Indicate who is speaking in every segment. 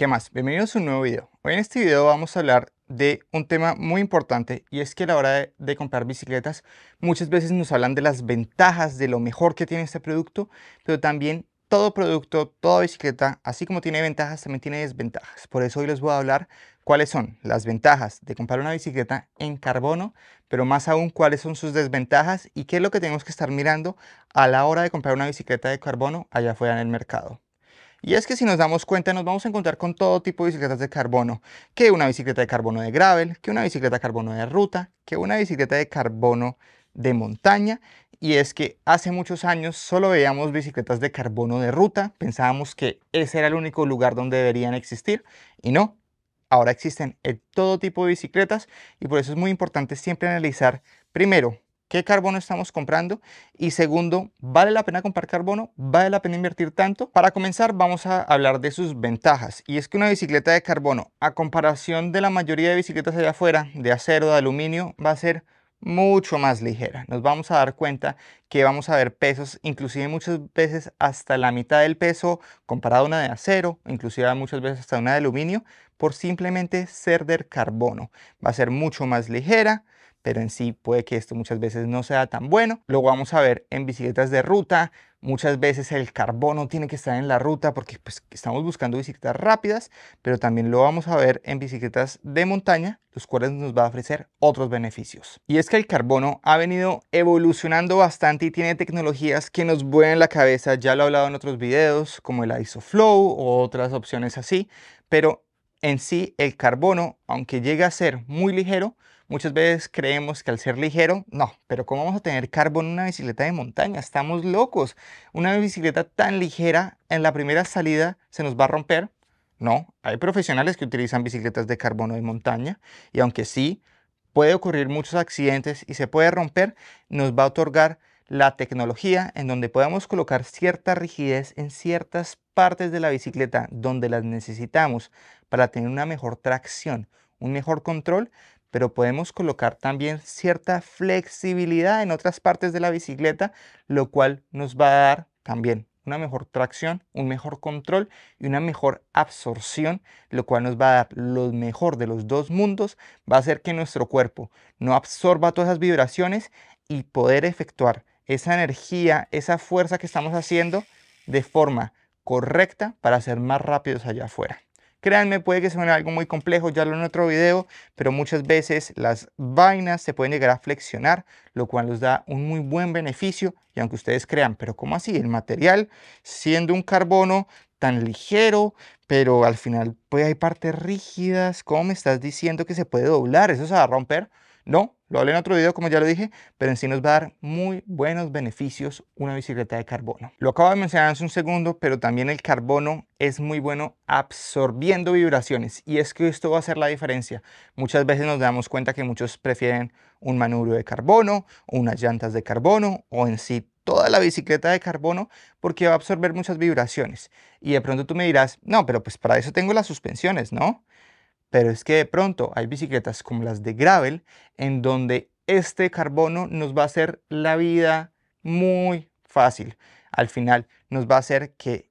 Speaker 1: ¿Qué más? Bienvenidos a un nuevo video. Hoy en este video vamos a hablar de un tema muy importante y es que a la hora de, comprar bicicletas muchas veces nos hablan de las ventajas, de lo mejor que tiene este producto, pero también todo producto, toda bicicleta, así como tiene ventajas, también tiene desventajas. Por eso hoy les voy a hablar cuáles son las ventajas de comprar una bicicleta en carbono, pero más aún cuáles son sus desventajas y qué es lo que tenemos que estar mirando a la hora de comprar una bicicleta de carbono allá afuera en el mercado. Y es que si nos damos cuenta nos vamos a encontrar con todo tipo de bicicletas de carbono, que una bicicleta de carbono de gravel, que una bicicleta de carbono de ruta, que una bicicleta de carbono de montaña. Y es que hace muchos años solo veíamos bicicletas de carbono de ruta, pensábamos que ese era el único lugar donde deberían existir, y no, ahora existen en todo tipo de bicicletas y por eso es muy importante siempre analizar primero qué carbono estamos comprando y segundo, ¿vale la pena comprar carbono? ¿Vale la pena invertir tanto? Para comenzar vamos a hablar de sus ventajas y es que una bicicleta de carbono a comparación de la mayoría de bicicletas allá afuera de acero, de aluminio, va a ser mucho más ligera. Nos vamos a dar cuenta que vamos a ver pesos, inclusive muchas veces hasta la mitad del peso comparado a una de acero, inclusive muchas veces hasta una de aluminio, por simplemente ser del carbono. Va a ser mucho más ligera, pero en sí puede que esto muchas veces no sea tan bueno. Lo vamos a ver en bicicletas de ruta. Muchas veces el carbono tiene que estar en la ruta porque pues, estamos buscando bicicletas rápidas, pero también lo vamos a ver en bicicletas de montaña, los cuales nos va a ofrecer otros beneficios. Y es que el carbono ha venido evolucionando bastante y tiene tecnologías que nos vuelven la cabeza, ya lo he hablado en otros videos, como el IsoFlow o otras opciones así, pero en sí el carbono, aunque llegue a ser muy ligero, Muchas veces creemos que al ser ligero, no, pero ¿cómo vamos a tener carbono en una bicicleta de montaña? Estamos locos. Una bicicleta tan ligera en la primera salida se nos va a romper. No, hay profesionales que utilizan bicicletas de carbono de montaña y aunque sí puede ocurrir muchos accidentes y se puede romper, nos va a otorgar la tecnología en donde podamos colocar cierta rigidez en ciertas partes de la bicicleta donde las necesitamos para tener una mejor tracción, un mejor control, pero podemos colocar también cierta flexibilidad en otras partes de la bicicleta, lo cual nos va a dar también una mejor tracción, un mejor control y una mejor absorción, lo cual nos va a dar lo mejor de los dos mundos, va a hacer que nuestro cuerpo no absorba todas esas vibraciones y poder efectuar esa energía, esa fuerza que estamos haciendo de forma correcta para ser más rápidos allá afuera. Créanme, puede que suene algo muy complejo, ya lo en otro video, pero muchas veces las vainas se pueden llegar a flexionar, lo cual nos da un muy buen beneficio. Y aunque ustedes crean, pero ¿cómo así? El material, siendo un carbono tan ligero, pero al final pues hay partes rígidas, ¿cómo me estás diciendo que se puede doblar? ¿Eso se va a romper? No, lo hablé en otro video, como ya lo dije, pero en sí nos va a dar muy buenos beneficios una bicicleta de carbono. Lo acabo de mencionar hace un segundo, pero también el carbono es muy bueno absorbiendo vibraciones y es que esto va a hacer la diferencia. Muchas veces nos damos cuenta que muchos prefieren un manubrio de carbono, unas llantas de carbono o en sí toda la bicicleta de carbono porque va a absorber muchas vibraciones. Y de pronto tú me dirás, no, pero pues para eso tengo las suspensiones, ¿no? Pero es que de pronto hay bicicletas como las de gravel en donde este carbono nos va a hacer la vida muy fácil. Al final nos va a hacer que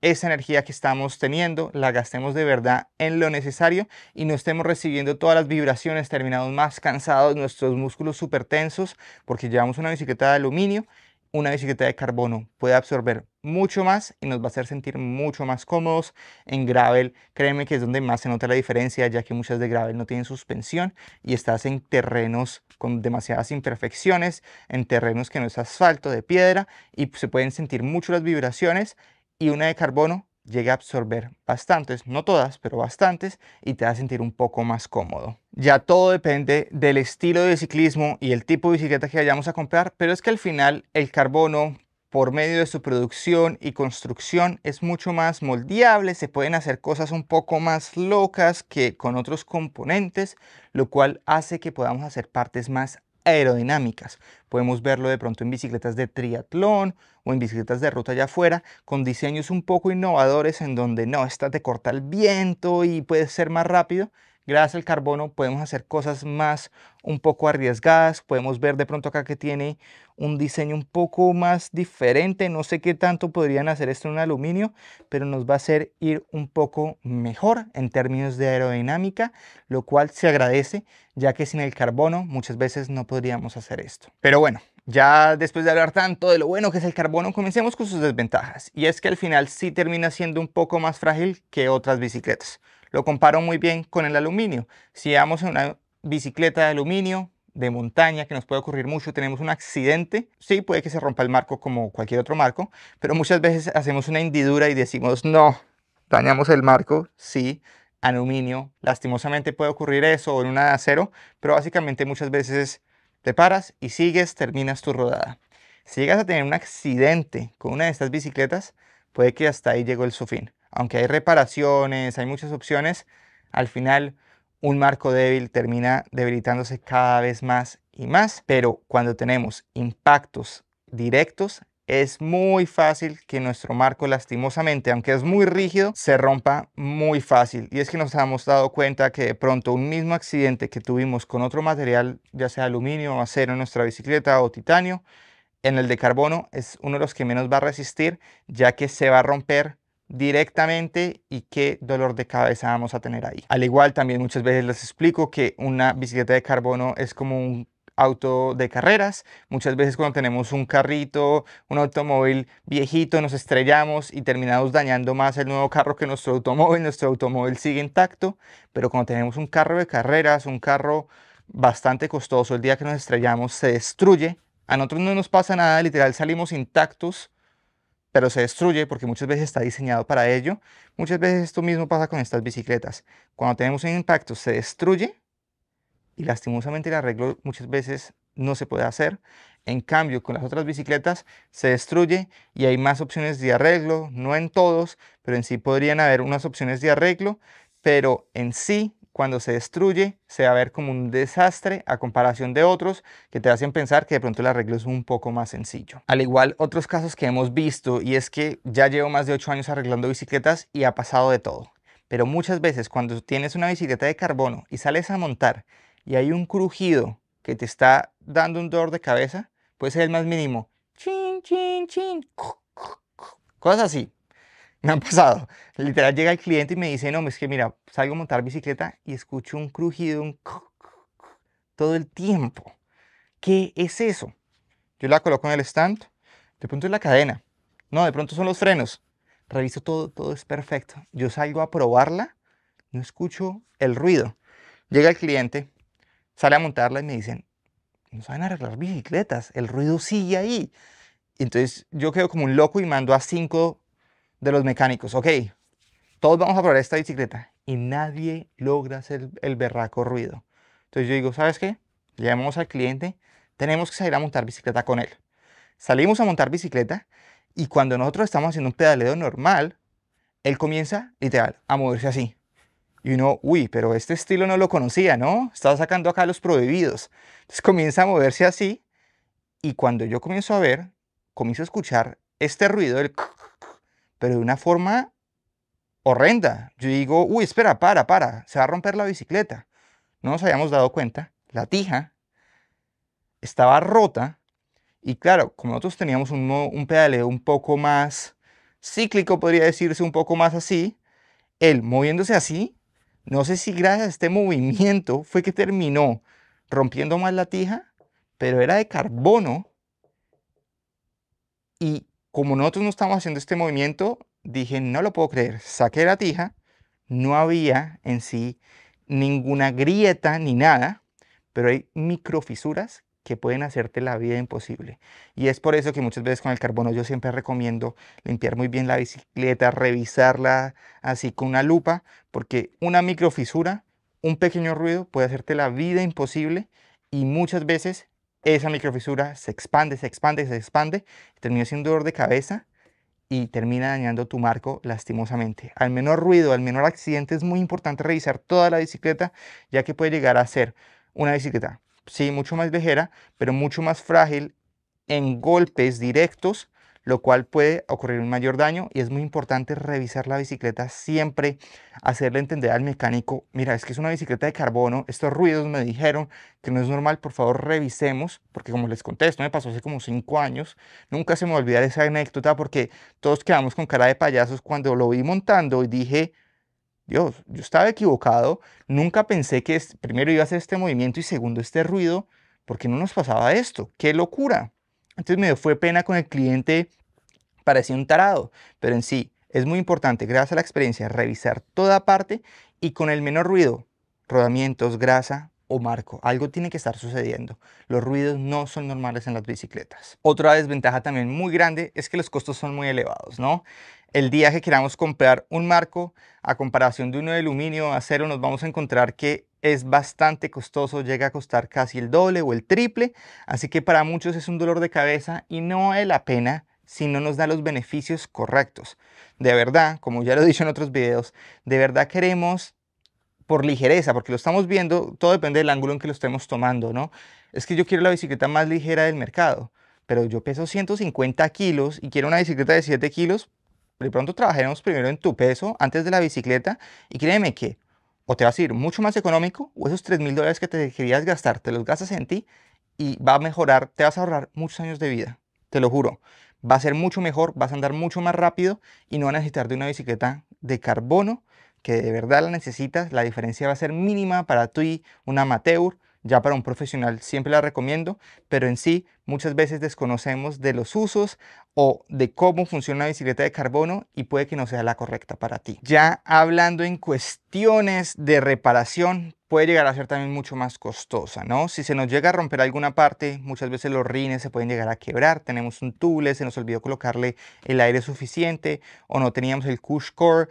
Speaker 1: esa energía que estamos teniendo la gastemos de verdad en lo necesario y no estemos recibiendo todas las vibraciones, terminados más cansados, nuestros músculos súper tensos porque llevamos una bicicleta de aluminio una bicicleta de carbono puede absorber mucho más y nos va a hacer sentir mucho más cómodos en gravel. Créeme que es donde más se nota la diferencia, ya que muchas de gravel no tienen suspensión y estás en terrenos con demasiadas imperfecciones, en terrenos que no es asfalto, de piedra, y se pueden sentir mucho las vibraciones. Y una de carbono llegue a absorber bastantes, no todas, pero bastantes, y te va a sentir un poco más cómodo. Ya todo depende del estilo de ciclismo y el tipo de bicicleta que vayamos a comprar, pero es que al final el carbono por medio de su producción y construcción es mucho más moldeable, se pueden hacer cosas un poco más locas que con otros componentes, lo cual hace que podamos hacer partes más aerodinámicas. Podemos verlo de pronto en bicicletas de triatlón o en bicicletas de ruta allá afuera, con diseños un poco innovadores en donde no, esta te corta el viento y puedes ser más rápido. Gracias al carbono podemos hacer cosas más un poco arriesgadas. Podemos ver de pronto acá que tiene un diseño un poco más diferente. No sé qué tanto podrían hacer esto en aluminio, pero nos va a hacer ir un poco mejor en términos de aerodinámica, lo cual se agradece, ya que sin el carbono muchas veces no podríamos hacer esto. Pero bueno, ya después de hablar tanto de lo bueno que es el carbono, comencemos con sus desventajas. Y es que al final sí termina siendo un poco más frágil que otras bicicletas. Lo comparo muy bien con el aluminio. Si vamos en una bicicleta de aluminio, de montaña que nos puede ocurrir mucho, tenemos un accidente, sí, puede que se rompa el marco como cualquier otro marco, pero muchas veces hacemos una hendidura y decimos, no, dañamos el marco, sí, aluminio, lastimosamente puede ocurrir eso o en una acero, pero básicamente muchas veces te paras y sigues, terminas tu rodada. Si llegas a tener un accidente con una de estas bicicletas, puede que hasta ahí llegó el su aunque hay reparaciones, hay muchas opciones, al final un marco débil termina debilitándose cada vez más y más, pero cuando tenemos impactos directos, es muy fácil que nuestro marco lastimosamente, aunque es muy rígido, se rompa muy fácil. Y es que nos hemos dado cuenta que de pronto un mismo accidente que tuvimos con otro material, ya sea aluminio acero en nuestra bicicleta o titanio, en el de carbono es uno de los que menos va a resistir, ya que se va a romper directamente y qué dolor de cabeza vamos a tener ahí. Al igual también muchas veces les explico que una bicicleta de carbono es como un auto de carreras. Muchas veces cuando tenemos un carrito, un automóvil viejito, nos estrellamos y terminamos dañando más el nuevo carro que nuestro automóvil. Nuestro automóvil sigue intacto, pero cuando tenemos un carro de carreras, un carro bastante costoso, el día que nos estrellamos se destruye. A nosotros no nos pasa nada, literal salimos intactos pero se destruye porque muchas veces está diseñado para ello. Muchas veces esto mismo pasa con estas bicicletas. Cuando tenemos un impacto se destruye y lastimosamente el arreglo muchas veces no se puede hacer. En cambio, con las otras bicicletas se destruye y hay más opciones de arreglo, no en todos, pero en sí podrían haber unas opciones de arreglo, pero en sí cuando se destruye, se va a ver como un desastre a comparación de otros que te hacen pensar que de pronto el arreglo es un poco más sencillo. Al igual otros casos que hemos visto y es que ya llevo más de 8 años arreglando bicicletas y ha pasado de todo. Pero muchas veces cuando tienes una bicicleta de carbono y sales a montar y hay un crujido que te está dando un dolor de cabeza, puede ser el más mínimo. Chin, chin, chin. Cosas así. Me han pasado. Literal llega el cliente y me dice, no, es que mira, salgo a montar bicicleta y escucho un crujido, un todo el tiempo. ¿Qué es eso? Yo la coloco en el stand, de pronto es la cadena, no, de pronto son los frenos. Reviso todo, todo es perfecto. Yo salgo a probarla, no escucho el ruido. Llega el cliente, sale a montarla y me dicen, no saben arreglar bicicletas, el ruido sigue ahí. Entonces yo quedo como un loco y mando a cinco de los mecánicos, ok, todos vamos a probar esta bicicleta y nadie logra hacer el berraco ruido. Entonces yo digo, ¿sabes qué? Llamamos al cliente, tenemos que salir a montar bicicleta con él. Salimos a montar bicicleta y cuando nosotros estamos haciendo un pedaleo normal, él comienza literal a moverse así. Y uno, uy, pero este estilo no lo conocía, ¿no? Estaba sacando acá los prohibidos. Entonces comienza a moverse así y cuando yo comienzo a ver, comienzo a escuchar este ruido, el pero de una forma horrenda. Yo digo, uy, espera, para, para, se va a romper la bicicleta. No nos habíamos dado cuenta, la tija estaba rota y claro, como nosotros teníamos un, un pedaleo un poco más cíclico, podría decirse un poco más así, él moviéndose así, no sé si gracias a este movimiento fue que terminó rompiendo más la tija, pero era de carbono y como nosotros no estamos haciendo este movimiento, dije, no lo puedo creer. Saqué la tija, no había en sí ninguna grieta ni nada, pero hay microfisuras que pueden hacerte la vida imposible. Y es por eso que muchas veces con el carbono yo siempre recomiendo limpiar muy bien la bicicleta, revisarla así con una lupa, porque una microfisura, un pequeño ruido puede hacerte la vida imposible y muchas veces esa microfisura se expande, se expande, se expande, termina siendo dolor de cabeza y termina dañando tu marco lastimosamente. Al menor ruido, al menor accidente es muy importante revisar toda la bicicleta, ya que puede llegar a ser una bicicleta, sí, mucho más ligera, pero mucho más frágil en golpes directos lo cual puede ocurrir un mayor daño y es muy importante revisar la bicicleta siempre, hacerle entender al mecánico, mira, es que es una bicicleta de carbono, estos ruidos me dijeron que no es normal, por favor revisemos, porque como les contesto, me pasó hace como cinco años, nunca se me olvida de esa anécdota porque todos quedamos con cara de payasos cuando lo vi montando y dije, Dios, yo estaba equivocado, nunca pensé que primero iba a hacer este movimiento y segundo este ruido, porque no nos pasaba esto, qué locura. Entonces me fue pena con el cliente, parecía un tarado, pero en sí es muy importante, gracias a la experiencia, revisar toda parte y con el menor ruido, rodamientos, grasa o marco. Algo tiene que estar sucediendo. Los ruidos no son normales en las bicicletas. Otra desventaja también muy grande es que los costos son muy elevados, ¿no? El día que queramos comprar un marco a comparación de uno de aluminio o acero, nos vamos a encontrar que es bastante costoso, llega a costar casi el doble o el triple, así que para muchos es un dolor de cabeza y no vale la pena si no nos da los beneficios correctos. De verdad, como ya lo he dicho en otros videos, de verdad queremos por ligereza, porque lo estamos viendo, todo depende del ángulo en que lo estemos tomando, ¿no? Es que yo quiero la bicicleta más ligera del mercado, pero yo peso 150 kilos y quiero una bicicleta de 7 kilos, de pronto trabajaremos primero en tu peso antes de la bicicleta y créeme que o te vas a ir mucho más económico, o esos 3 mil dólares que te querías gastar, te los gastas en ti y va a mejorar, te vas a ahorrar muchos años de vida, te lo juro. Va a ser mucho mejor, vas a andar mucho más rápido y no vas a necesitar de una bicicleta de carbono que de verdad la necesitas. La diferencia va a ser mínima para ti, un amateur, ya para un profesional siempre la recomiendo, pero en sí muchas veces desconocemos de los usos o de cómo funciona la bicicleta de carbono y puede que no sea la correcta para ti. Ya hablando en cuestiones de reparación, puede llegar a ser también mucho más costosa, ¿no? Si se nos llega a romper alguna parte, muchas veces los rines se pueden llegar a quebrar, tenemos un tule, se nos olvidó colocarle el aire suficiente o no teníamos el cush core,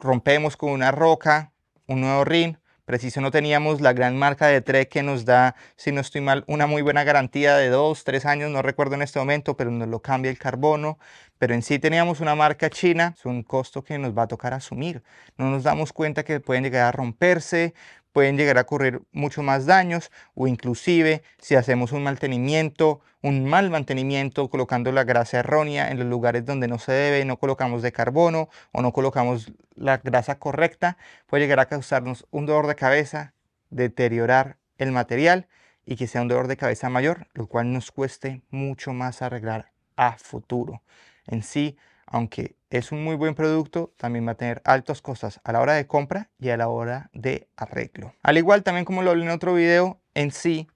Speaker 1: rompemos con una roca, un nuevo rin, preciso no teníamos la gran marca de Trek que nos da, si no estoy mal, una muy buena garantía de dos, tres años, no recuerdo en este momento, pero nos lo cambia el carbono. Pero en sí teníamos una marca china, es un costo que nos va a tocar asumir. No nos damos cuenta que pueden llegar a romperse, pueden llegar a ocurrir mucho más daños o inclusive si hacemos un mantenimiento, un mal mantenimiento, colocando la grasa errónea en los lugares donde no se debe, no colocamos de carbono o no colocamos la grasa correcta, puede llegar a causarnos un dolor de cabeza, deteriorar el material y que sea un dolor de cabeza mayor, lo cual nos cueste mucho más arreglar a futuro. En sí, aunque es un muy buen producto, también va a tener altas costos a la hora de compra y a la hora de arreglo. Al igual también como lo hablé en otro video, en sí,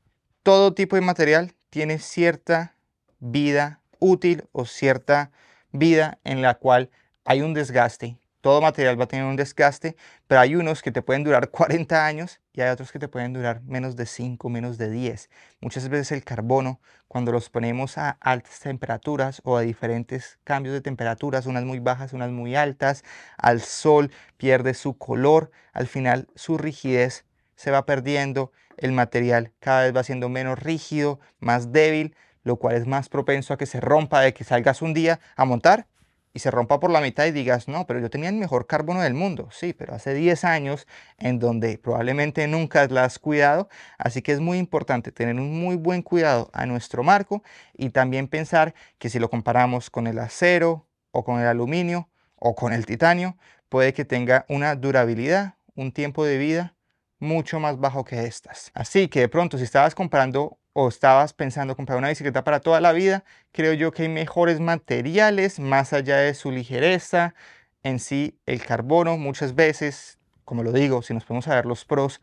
Speaker 1: todo tipo de material tiene cierta vida útil o cierta vida en la cual hay un desgaste todo material va a tener un desgaste, pero hay unos que te pueden durar 40 años y hay otros que te pueden durar menos de 5, menos de 10. Muchas veces el carbono, cuando los ponemos a altas temperaturas o a diferentes cambios de temperaturas, unas muy bajas, unas muy altas, al sol pierde su color, al final su rigidez se va perdiendo, el material cada vez va siendo menos rígido, más débil, lo cual es más propenso a que se rompa, de que salgas un día a montar y se rompa por la mitad y digas, no, pero yo tenía el mejor carbono del mundo. Sí, pero hace 10 años en donde probablemente nunca las has cuidado. Así que es muy importante tener un muy buen cuidado a nuestro marco y también pensar que si lo comparamos con el acero o con el aluminio o con el titanio, puede que tenga una durabilidad, un tiempo de vida mucho más bajo que estas. Así que de pronto si estabas comprando o estabas pensando comprar una bicicleta para toda la vida, creo yo que hay mejores materiales más allá de su ligereza. En sí, el carbono muchas veces, como lo digo, si nos podemos saber los pros,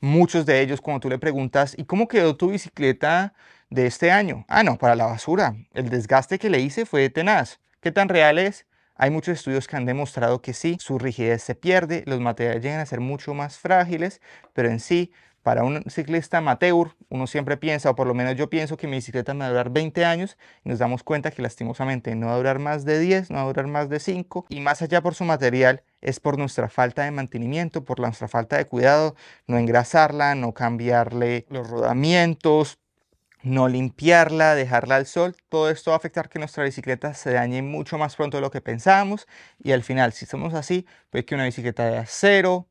Speaker 1: muchos de ellos cuando tú le preguntas, ¿y cómo quedó tu bicicleta de este año? Ah, no, para la basura. El desgaste que le hice fue tenaz. ¿Qué tan real es? Hay muchos estudios que han demostrado que sí, su rigidez se pierde, los materiales llegan a ser mucho más frágiles, pero en sí para un ciclista amateur, uno siempre piensa, o por lo menos yo pienso que mi bicicleta me va a durar 20 años y nos damos cuenta que lastimosamente no va a durar más de 10, no va a durar más de 5 y más allá por su material es por nuestra falta de mantenimiento, por nuestra falta de cuidado, no engrasarla, no cambiarle los rodamientos, no limpiarla, dejarla al sol, todo esto va a afectar que nuestra bicicleta se dañe mucho más pronto de lo que pensábamos y al final, si somos así, puede que una bicicleta de acero,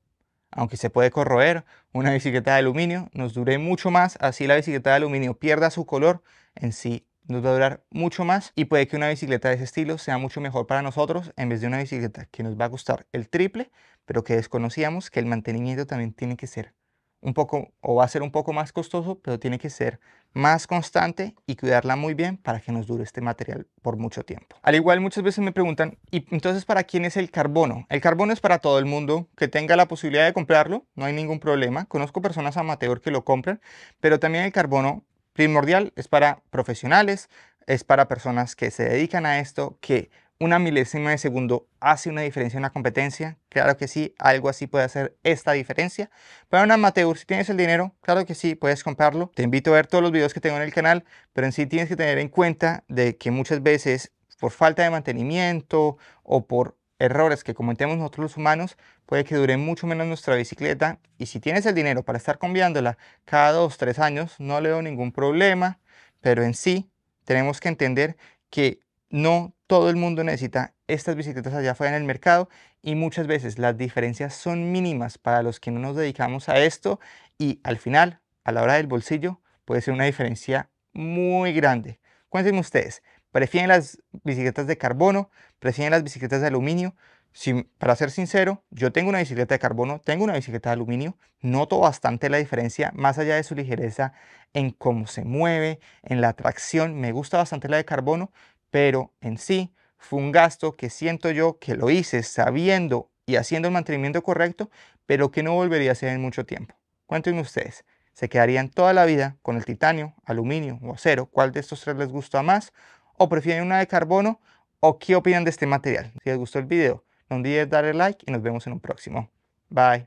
Speaker 1: aunque se puede corroer una bicicleta de aluminio, nos dure mucho más, así la bicicleta de aluminio pierda su color, en sí nos va a durar mucho más y puede que una bicicleta de ese estilo sea mucho mejor para nosotros en vez de una bicicleta que nos va a gustar el triple, pero que desconocíamos que el mantenimiento también tiene que ser un poco o va a ser un poco más costoso, pero tiene que ser más constante y cuidarla muy bien para que nos dure este material por mucho tiempo. Al igual muchas veces me preguntan, ¿y entonces para quién es el carbono? El carbono es para todo el mundo que tenga la posibilidad de comprarlo, no hay ningún problema. Conozco personas amateur que lo compran, pero también el carbono primordial es para profesionales, es para personas que se dedican a esto, que una milésima de segundo hace una diferencia en la competencia. Claro que sí, algo así puede hacer esta diferencia. Para un amateur, si tienes el dinero, claro que sí, puedes comprarlo. Te invito a ver todos los videos que tengo en el canal, pero en sí tienes que tener en cuenta de que muchas veces por falta de mantenimiento o por errores que cometemos nosotros los humanos, puede que dure mucho menos nuestra bicicleta. Y si tienes el dinero para estar cambiándola cada dos, tres años, no le veo ningún problema. Pero en sí, tenemos que entender que no todo el mundo necesita estas bicicletas allá afuera en el mercado y muchas veces las diferencias son mínimas para los que no nos dedicamos a esto y al final, a la hora del bolsillo, puede ser una diferencia muy grande. Cuéntenme ustedes, ¿prefieren las bicicletas de carbono? ¿Prefieren las bicicletas de aluminio? Si, para ser sincero, yo tengo una bicicleta de carbono, tengo una bicicleta de aluminio, noto bastante la diferencia, más allá de su ligereza en cómo se mueve, en la tracción, me gusta bastante la de carbono, pero en sí fue un gasto que siento yo que lo hice sabiendo y haciendo el mantenimiento correcto, pero que no volvería a hacer en mucho tiempo. Cuéntenme ustedes, ¿se quedarían toda la vida con el titanio, aluminio o acero? ¿Cuál de estos tres les gusta más? ¿O prefieren una de carbono? ¿O qué opinan de este material? Si les gustó el video, no olviden darle like y nos vemos en un próximo. Bye.